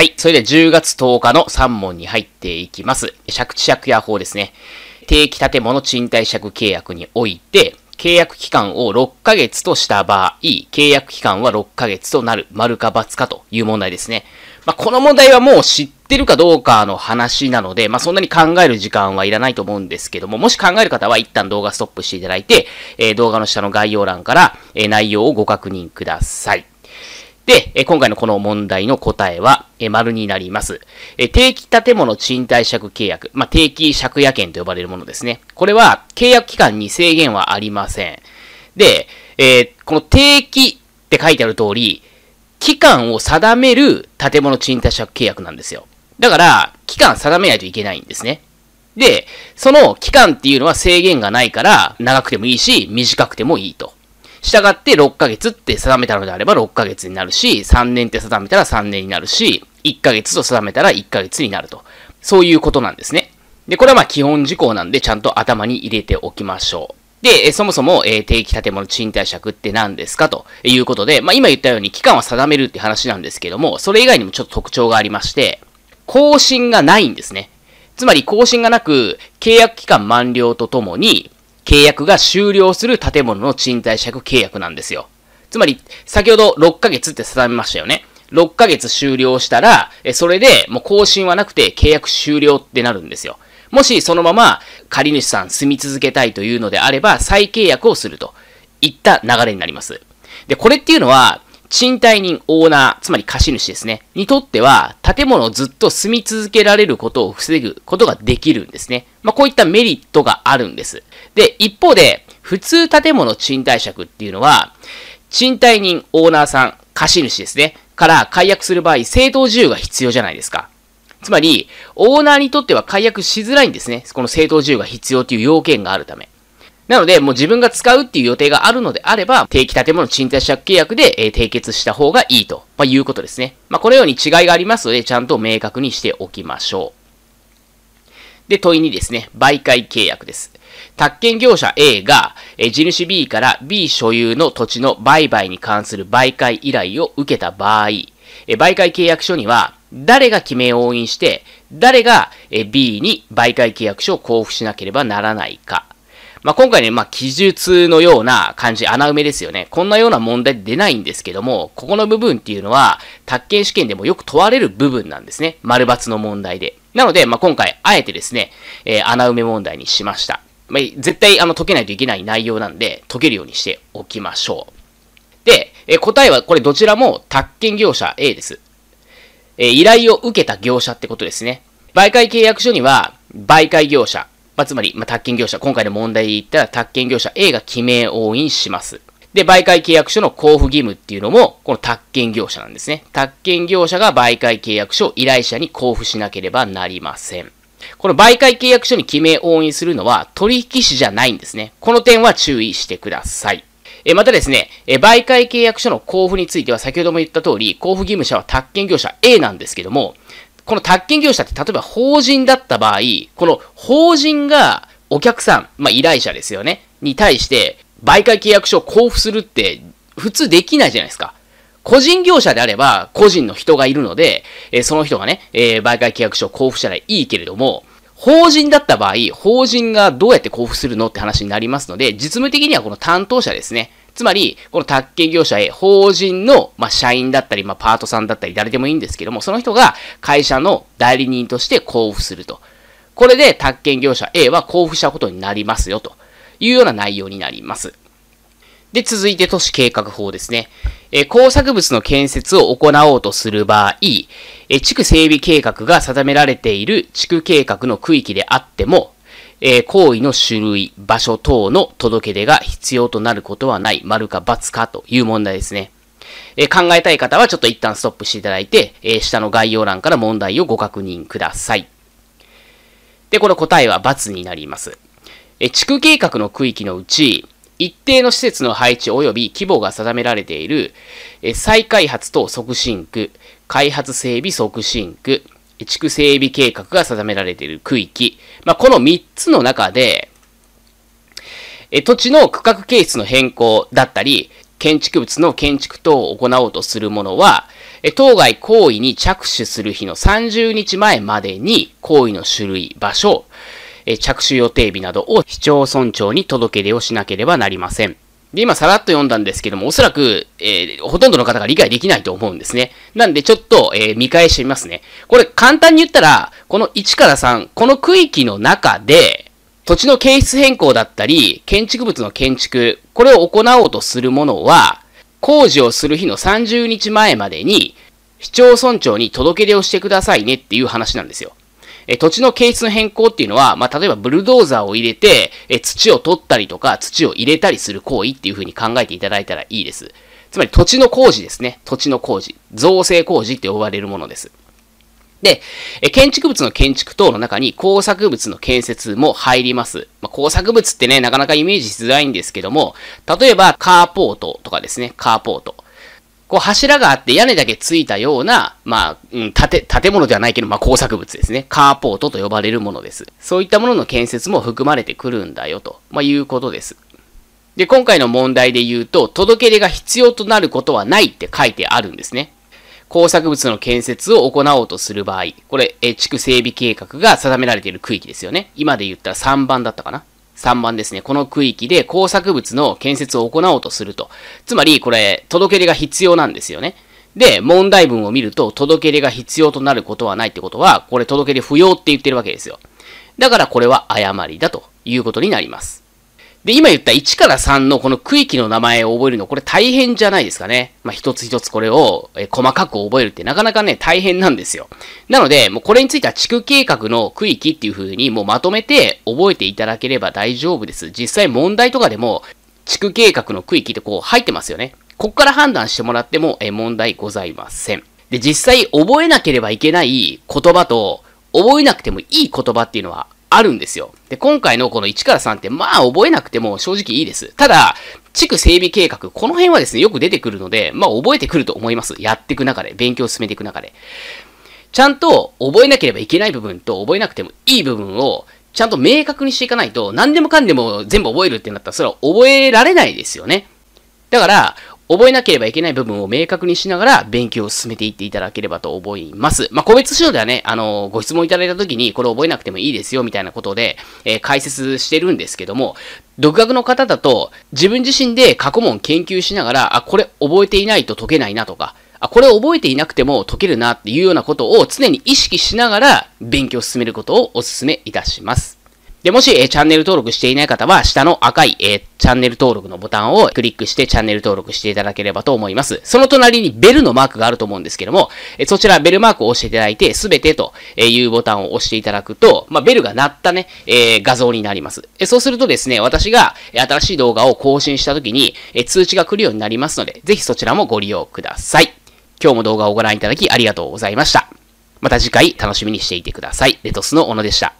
はい。それで10月10日の3問に入っていきます。借地借家法ですね。定期建物賃貸借契約において、契約期間を6ヶ月とした場合、契約期間は6ヶ月となる、丸か×かという問題ですね。まあ、この問題はもう知ってるかどうかの話なので、まあ、そんなに考える時間はいらないと思うんですけども、もし考える方は一旦動画ストップしていただいて、えー、動画の下の概要欄から、えー、内容をご確認ください。で、え今回のこの問題の答えは、え丸になります。え定期建物賃貸借契約、まあ、定期借家権と呼ばれるものですね。これは契約期間に制限はありません。で、えー、この定期って書いてある通り、期間を定める建物賃貸借契約なんですよ。だから、期間定めないといけないんですね。で、その期間っていうのは制限がないから、長くてもいいし、短くてもいいと。したがって6ヶ月って定めたのであれば6ヶ月になるし、3年って定めたら3年になるし、1ヶ月と定めたら1ヶ月になると。そういうことなんですね。で、これはまあ基本事項なんでちゃんと頭に入れておきましょう。で、そもそも、え定期建物賃貸借って何ですかということで、まあ今言ったように期間は定めるって話なんですけども、それ以外にもちょっと特徴がありまして、更新がないんですね。つまり更新がなく、契約期間満了とともに、契約が終了する建物の賃貸借契約なんですよ。つまり、先ほど6ヶ月って定めましたよね。6ヶ月終了したら、それでもう更新はなくて契約終了ってなるんですよ。もしそのまま借主さん住み続けたいというのであれば再契約をするといった流れになります。で、これっていうのは賃貸人、オーナー、つまり貸主ですね、にとっては、建物をずっと住み続けられることを防ぐことができるんですね。まあ、こういったメリットがあるんです。で、一方で、普通建物賃貸借っていうのは、賃貸人、オーナーさん、貸主ですね、から解約する場合、正当自由が必要じゃないですか。つまり、オーナーにとっては解約しづらいんですね。この正当自由が必要という要件があるため。なので、もう自分が使うっていう予定があるのであれば、定期建物賃貸借契約で、えー、締結した方がいいと、まあ、いうことですね。まあ、このように違いがありますので、ちゃんと明確にしておきましょう。で、問いにですね、媒介契約です。宅建業者 A が、え地主 B から B 所有の土地の売買に関する媒介依頼を受けた場合、え媒介契約書には、誰が記名を押印して、誰が B に媒介契約書を交付しなければならないか。まあ、今回ね、まあ、記述のような感じ、穴埋めですよね。こんなような問題出ないんですけども、ここの部分っていうのは、宅建試験でもよく問われる部分なんですね。丸抜の問題で。なので、まあ、今回、あえてですね、えー、穴埋め問題にしました。まあ、絶対、あの、解けないといけない内容なんで、解けるようにしておきましょう。で、えー、答えは、これどちらも、宅建業者 A です。えー、依頼を受けた業者ってことですね。媒介契約書には、媒介業者、まあ、つまり、まあ、宅建業者、今回の問題で言ったら、宅建業者 A が記名押印します。で、媒介契約書の交付義務っていうのも、この宅建業者なんですね。宅建業者が媒介契約書を依頼者に交付しなければなりません。この媒介契約書に記名押印するのは取引士じゃないんですね。この点は注意してください。えまたですね、え媒介契約書の交付については先ほども言った通り、交付義務者は宅建業者 A なんですけども、この宅建業者って例えば法人だった場合、この法人がお客さん、まあ依頼者ですよね、に対して媒介契約書を交付するって普通できないじゃないですか。個人業者であれば、個人の人がいるので、えその人がね、えー、媒介契約書を交付したらいいけれども、法人だった場合、法人がどうやって交付するのって話になりますので、実務的にはこの担当者ですね。つまり、この宅建業者 A、法人の、まあ、社員だったり、まあ、パートさんだったり、誰でもいいんですけども、その人が会社の代理人として交付すると。これで宅建業者 A は交付したことになりますよ、というような内容になります。で、続いて都市計画法ですね。え工作物の建設を行おうとする場合、え地区整備計画が定められている地区計画の区域であっても、え行為の種類、場所等の届け出が必要となることはない、丸か×かという問題ですね。え考えたい方はちょっと一旦ストップしていただいて、え下の概要欄から問題をご確認ください。で、この答えは×になります。え地区計画の区域のうち、一定の施設の配置及び規模が定められている、え再開発等促進区、開発整備促進区、地区整備計画が定められている区域。まあ、この3つの中で、え、土地の区画形質の変更だったり、建築物の建築等を行おうとするものは、え、当該行為に着手する日の30日前までに、行為の種類、場所、え、着手予定日などを市町村長に届け出をしなければなりません。で、今さらっと読んだんですけども、おそらく、えー、ほとんどの方が理解できないと思うんですね。なんで、ちょっと、えー、見返してみますね。これ、簡単に言ったら、この1から3、この区域の中で、土地の形質変更だったり、建築物の建築、これを行おうとするものは、工事をする日の30日前までに、市町村長に届け出をしてくださいねっていう話なんですよ。え土地の形質の変更っていうのは、まあ、例えばブルドーザーを入れて、え土を取ったりとか、土を入れたりする行為っていうふうに考えていただいたらいいです。つまり土地の工事ですね。土地の工事。造成工事って呼ばれるものです。で、建築物の建築等の中に工作物の建設も入ります。まあ、工作物ってね、なかなかイメージしづらいんですけども、例えばカーポートとかですね、カーポート。こう柱があって屋根だけついたような、まあ、うん、建建物ではないけど、まあ工作物ですね。カーポートと呼ばれるものです。そういったものの建設も含まれてくるんだよと、まあいうことです。で、今回の問題で言うと、届け出が必要となることはないって書いてあるんですね。工作物の建設を行おうとする場合、これ、え地区整備計画が定められている区域ですよね。今で言ったら3番だったかな。3番ですね。この区域で工作物の建設を行おうとすると。つまり、これ、届け出が必要なんですよね。で、問題文を見ると、届け出が必要となることはないってことは、これ届け出不要って言ってるわけですよ。だからこれは誤りだということになります。で、今言った1から3のこの区域の名前を覚えるの、これ大変じゃないですかね。まあ、一つ一つこれを、え細かく覚えるってなかなかね、大変なんですよ。なので、もうこれについては地区計画の区域っていう風にもうまとめて覚えていただければ大丈夫です。実際問題とかでも、地区計画の区域ってこう入ってますよね。こっから判断してもらっても、え問題ございません。で、実際覚えなければいけない言葉と、覚えなくてもいい言葉っていうのはあるんですよ。で、今回のこの1から3って、まあ覚えなくても正直いいです。ただ、地区整備計画、この辺はですね、よく出てくるので、まあ覚えてくると思います。やっていく中で、勉強を進めていく中で。ちゃんと覚えなければいけない部分と覚えなくてもいい部分をちゃんと明確にしていかないと何でもかんでも全部覚えるってなったらそれは覚えられないですよね。だから覚えなければいけない部分を明確にしながら勉強を進めていっていただければと思います。まあ、個別指導ではね、あの、ご質問いただいた時に、これ覚えなくてもいいですよ、みたいなことで、えー、解説してるんですけども、独学の方だと、自分自身で過去問研究しながら、あ、これ覚えていないと解けないなとか、あ、これ覚えていなくても解けるなっていうようなことを常に意識しながら勉強を進めることをお勧めいたします。で、もし、えー、チャンネル登録していない方は、下の赤い、えー、チャンネル登録のボタンをクリックしてチャンネル登録していただければと思います。その隣にベルのマークがあると思うんですけども、えー、そちらベルマークを押していただいて、すべてというボタンを押していただくと、まあ、ベルが鳴ったね、えー、画像になります。えー、そうするとですね、私が新しい動画を更新した時に、えー、通知が来るようになりますので、ぜひそちらもご利用ください。今日も動画をご覧いただきありがとうございました。また次回楽しみにしていてください。レトスの小野でした。